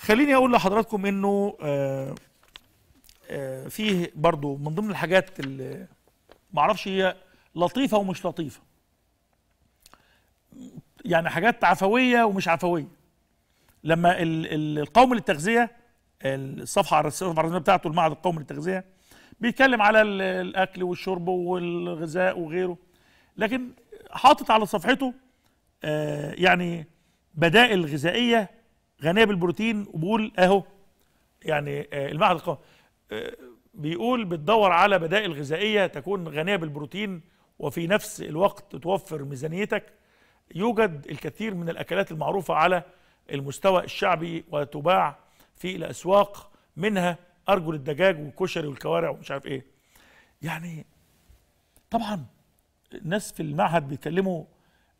خليني اقول لحضراتكم انه آه، آه، فيه برضو من ضمن الحاجات اللي معرفش هي لطيفه ومش لطيفه يعني حاجات عفويه ومش عفويه لما القوم للتغذيه الصفحه الرسميه بتاعته المعهد القومي للتغذيه بيتكلم على الاكل والشرب والغذاء وغيره لكن حاطط على صفحته آه، يعني بدائل غذائيه غنيه بالبروتين وبقول اهو يعني آه، المعهد القومي آه، بيقول بتدور على بدائل غذائيه تكون غنيه بالبروتين وفي نفس الوقت توفر ميزانيتك يوجد الكثير من الاكلات المعروفه على المستوى الشعبي وتباع في الاسواق منها ارجل الدجاج والكشري والكوارع ومش عارف ايه يعني طبعا الناس في المعهد بيتكلموا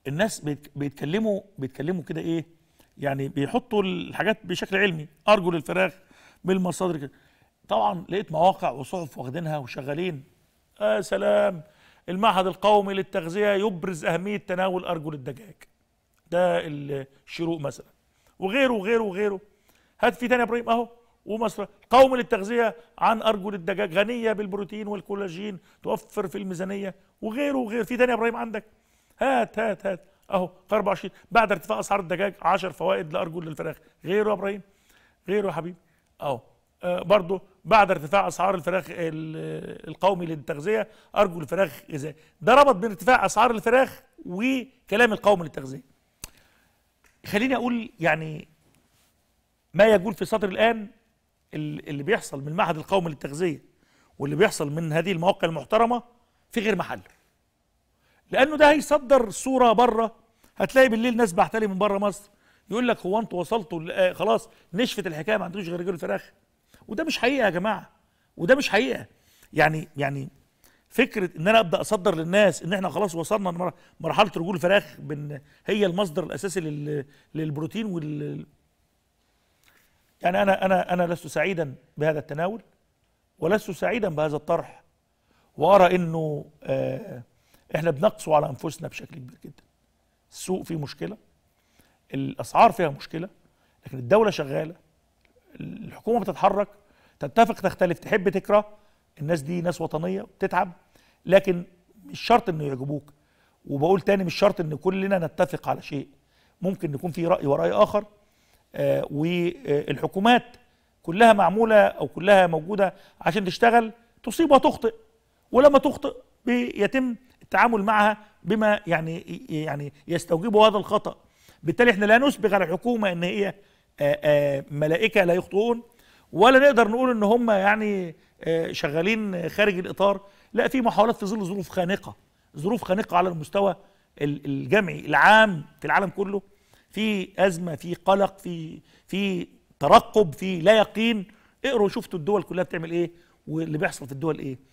الناس بيتكلموا بيتكلموا كده ايه يعني بيحطوا الحاجات بشكل علمي ارجل الفراخ بالمصادر كده طبعا لقيت مواقع وصحف واخدينها وشغالين يا آه سلام المعهد القومي للتغذيه يبرز اهميه تناول ارجل الدجاج ده الشروق مثلا وغيره وغيره وغيره هات في تاني يا ابراهيم اهو ومصر قومي للتغذيه عن ارجل الدجاج غنيه بالبروتين والكولاجين توفر في الميزانيه وغيره وغيره في تاني يا ابراهيم عندك هات هات هات اهو في 24 بعد ارتفاع اسعار الدجاج 10 فوائد لارجل للفراخ غيره يا ابراهيم غيره يا حبيبي اهو آه برضه بعد ارتفاع اسعار الفراخ القومي للتغذيه ارجو الفراخ غذاء ده ربط بين ارتفاع اسعار الفراخ وكلام القومي للتغذيه خليني اقول يعني ما يقول في السطر الان اللي بيحصل من المعهد القومي للتغذيه واللي بيحصل من هذه المواقع المحترمه في غير محله لانه ده هيصدر صوره بره هتلاقي بالليل ناس بعتلي من بره مصر يقول لك هو انتوا وصلتوا آه، خلاص نشفت الحكايه ما عندوش غير رجل الفراخ وده مش حقيقه يا جماعه وده مش حقيقه يعني يعني فكره ان انا ابدا اصدر للناس ان احنا خلاص وصلنا لمرحله رجول الفراخ هي المصدر الاساسي للبروتين وال يعني انا انا انا لست سعيدا بهذا التناول ولست سعيدا بهذا الطرح وارى انه آه، احنا بنقصوا على انفسنا بشكل كبير جدا السوق فيه مشكله الاسعار فيها مشكله لكن الدوله شغاله الحكومه بتتحرك تتفق تختلف تحب تكره الناس دي ناس وطنيه بتتعب لكن مش شرط انه يعجبوك وبقول تاني مش شرط ان كلنا نتفق على شيء ممكن نكون في راي وراي اخر آه والحكومات كلها معموله او كلها موجوده عشان تشتغل تصيب وتخطئ ولما تخطئ بيتم التعامل معها بما يعني يعني يستوجبه هذا الخطأ بالتالي احنا لا نسبغ على الحكومة ان هي ملائكة لا يخطئون ولا نقدر نقول ان هم يعني شغالين خارج الاطار لا في محاولات في ظل ظروف خانقة ظروف خانقة على المستوى الجمعي العام في العالم كله في أزمة في قلق في في ترقب في لا يقين اقروا شفتوا الدول كلها بتعمل ايه واللي بيحصل في الدول ايه